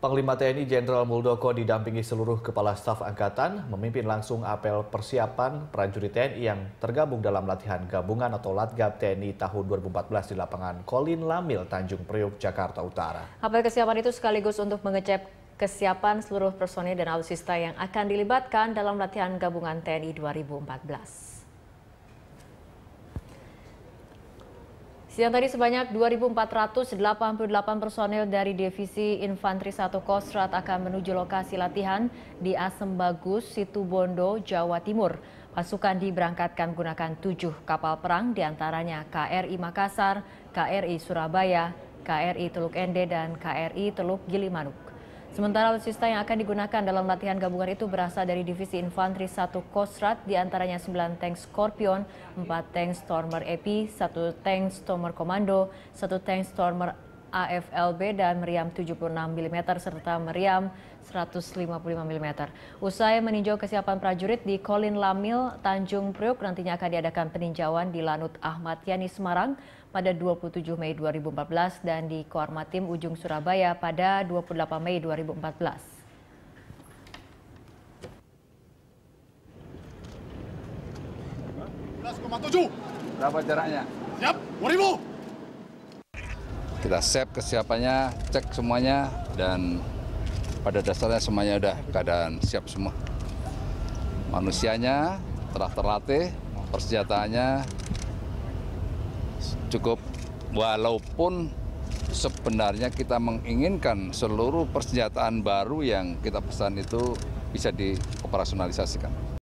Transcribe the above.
Panglima TNI Jenderal Muldoko didampingi seluruh kepala staf angkatan memimpin langsung apel persiapan prajurit TNI yang tergabung dalam latihan gabungan atau Latgab TNI tahun 2014 di lapangan Kolin Lamil Tanjung Priok Jakarta Utara. Apel kesiapan itu sekaligus untuk mengecek kesiapan seluruh personil dan alutsista yang akan dilibatkan dalam latihan gabungan TNI 2014. Siang tadi sebanyak 2.488 personel dari Divisi Infanteri 1 Kostrat akan menuju lokasi latihan di Asembagus Situbondo, Jawa Timur. Pasukan diberangkatkan menggunakan tujuh kapal perang diantaranya KRI Makassar, KRI Surabaya, KRI Teluk Ende, dan KRI Teluk Gilimanuk. Sementara alutsista yang akan digunakan dalam latihan gabungan itu berasal dari Divisi Infanteri 1 Kosrat, diantaranya 9 tank Scorpion, 4 tank Stormer EP, 1 tank Stormer Komando, 1 tank Stormer AFLB dan meriam 76 mm serta meriam 155 mm. Usai meninjau kesiapan prajurit di Kolin Lamil, Tanjung Priok, nantinya akan diadakan peninjauan di Lanut Ahmad Yani Semarang pada 27 Mei 2014 dan di Koarmatim Ujung Surabaya pada 28 Mei 2014. Berapa jaraknya? Siap, 2000! kita save kesiapannya, cek semuanya, dan pada dasarnya semuanya udah keadaan siap semua. Manusianya telah terlatih, persenjataannya cukup walaupun sebenarnya kita menginginkan seluruh persenjataan baru yang kita pesan itu bisa dioperasionalisasikan.